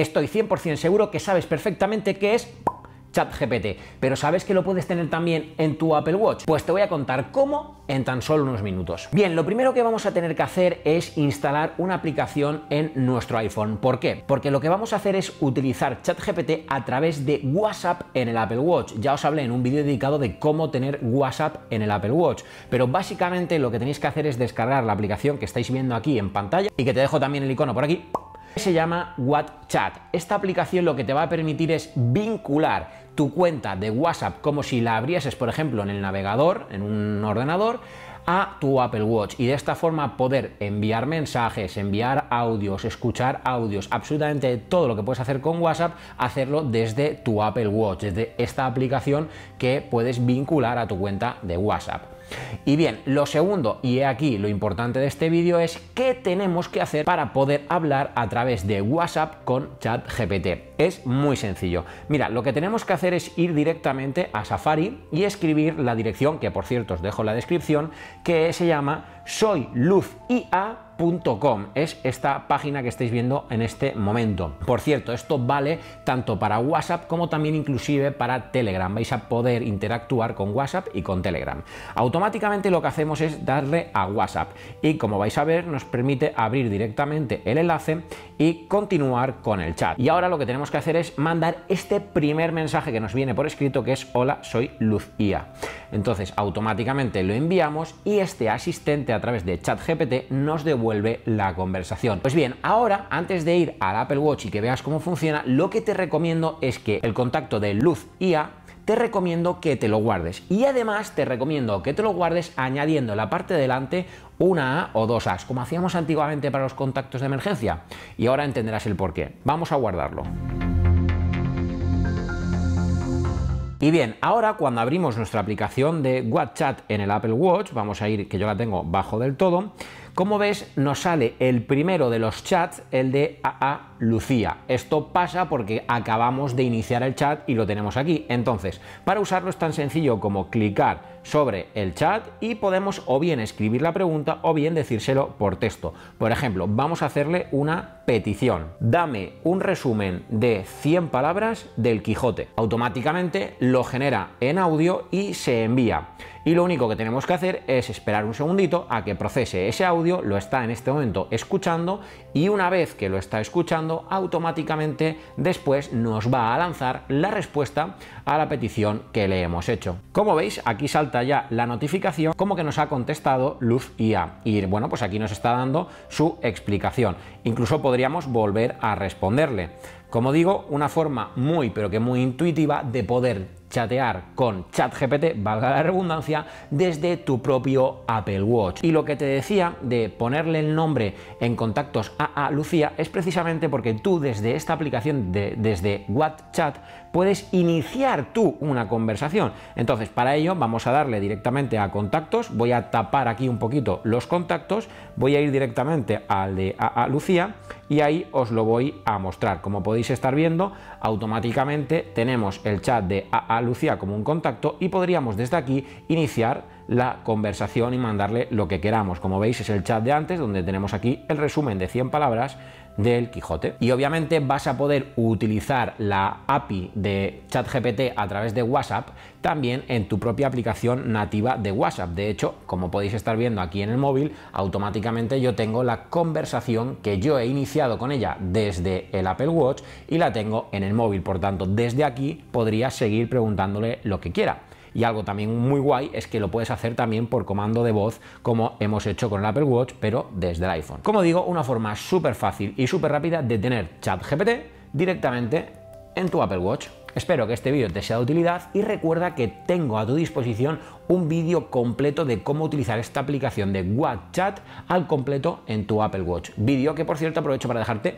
Estoy 100% seguro que sabes perfectamente qué es ChatGPT, pero ¿sabes que lo puedes tener también en tu Apple Watch? Pues te voy a contar cómo en tan solo unos minutos. Bien, lo primero que vamos a tener que hacer es instalar una aplicación en nuestro iPhone. ¿Por qué? Porque lo que vamos a hacer es utilizar ChatGPT a través de WhatsApp en el Apple Watch. Ya os hablé en un vídeo dedicado de cómo tener WhatsApp en el Apple Watch, pero básicamente lo que tenéis que hacer es descargar la aplicación que estáis viendo aquí en pantalla y que te dejo también el icono por aquí se llama WhatsApp. Esta aplicación lo que te va a permitir es vincular tu cuenta de WhatsApp como si la abrieses, por ejemplo, en el navegador, en un ordenador, a tu Apple Watch y de esta forma poder enviar mensajes, enviar audios, escuchar audios, absolutamente todo lo que puedes hacer con WhatsApp, hacerlo desde tu Apple Watch, desde esta aplicación que puedes vincular a tu cuenta de WhatsApp. Y bien, lo segundo, y aquí lo importante de este vídeo, es qué tenemos que hacer para poder hablar a través de WhatsApp con ChatGPT. Es muy sencillo. Mira, lo que tenemos que hacer es ir directamente a Safari y escribir la dirección, que por cierto os dejo en la descripción, que se llama Soy IA. Es esta página que estáis viendo en este momento. Por cierto, esto vale tanto para WhatsApp como también inclusive para Telegram. Vais a poder interactuar con WhatsApp y con Telegram. Automáticamente lo que hacemos es darle a WhatsApp y como vais a ver nos permite abrir directamente el enlace y continuar con el chat. Y ahora lo que tenemos que hacer es mandar este primer mensaje que nos viene por escrito que es hola, soy IA. Entonces automáticamente lo enviamos y este asistente a través de ChatGPT nos devuelve vuelve la conversación. Pues bien, ahora, antes de ir al Apple Watch y que veas cómo funciona, lo que te recomiendo es que el contacto de Luz IA te recomiendo que te lo guardes. Y además te recomiendo que te lo guardes añadiendo en la parte delante una A o dos As, como hacíamos antiguamente para los contactos de emergencia. Y ahora entenderás el porqué. Vamos a guardarlo. Y bien, ahora cuando abrimos nuestra aplicación de WhatsApp en el Apple Watch, vamos a ir, que yo la tengo bajo del todo, como ves, nos sale el primero de los chats, el de AA Lucía. Esto pasa porque acabamos de iniciar el chat y lo tenemos aquí. Entonces, para usarlo es tan sencillo como clicar sobre el chat y podemos o bien escribir la pregunta o bien decírselo por texto. Por ejemplo, vamos a hacerle una petición. Dame un resumen de 100 palabras del Quijote. Automáticamente lo genera en audio y se envía. Y lo único que tenemos que hacer es esperar un segundito a que procese ese audio, lo está en este momento escuchando y una vez que lo está escuchando, automáticamente después nos va a lanzar la respuesta a la petición que le hemos hecho. Como veis, aquí salta ya la notificación como que nos ha contestado Luz IA. Y bueno, pues aquí nos está dando su explicación. Incluso podríamos volver a responderle. Como digo, una forma muy pero que muy intuitiva de poder chatear con ChatGPT, valga la redundancia, desde tu propio Apple Watch. Y lo que te decía de ponerle el nombre en contactos a, Lucía es precisamente porque tú desde esta aplicación, de, desde WhatsApp, puedes iniciar tú una conversación. Entonces, para ello vamos a darle directamente a contactos, voy a tapar aquí un poquito los contactos, voy a ir directamente al de a, Lucía y ahí os lo voy a mostrar. Como podéis estar viendo, automáticamente tenemos el chat de a, a Lucía como un contacto y podríamos desde aquí iniciar la conversación y mandarle lo que queramos. Como veis es el chat de antes donde tenemos aquí el resumen de 100 palabras del Quijote. Y obviamente vas a poder utilizar la API de ChatGPT a través de WhatsApp también en tu propia aplicación nativa de WhatsApp. De hecho, como podéis estar viendo aquí en el móvil, automáticamente yo tengo la conversación que yo he iniciado con ella desde el Apple Watch y la tengo en el móvil. Por tanto, desde aquí podría seguir preguntándole lo que quiera. Y algo también muy guay es que lo puedes hacer también por comando de voz, como hemos hecho con el Apple Watch, pero desde el iPhone. Como digo, una forma súper fácil y súper rápida de tener chat GPT directamente en tu Apple Watch. Espero que este vídeo te sea de utilidad y recuerda que tengo a tu disposición un vídeo completo de cómo utilizar esta aplicación de WhatsApp al completo en tu Apple Watch. Vídeo que por cierto aprovecho para dejarte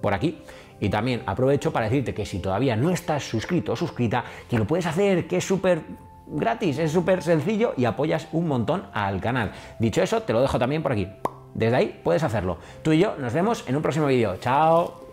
por aquí. Y también aprovecho para decirte que si todavía no estás suscrito o suscrita, que lo puedes hacer, que es súper gratis, es súper sencillo y apoyas un montón al canal. Dicho eso, te lo dejo también por aquí. Desde ahí puedes hacerlo. Tú y yo nos vemos en un próximo vídeo. Chao.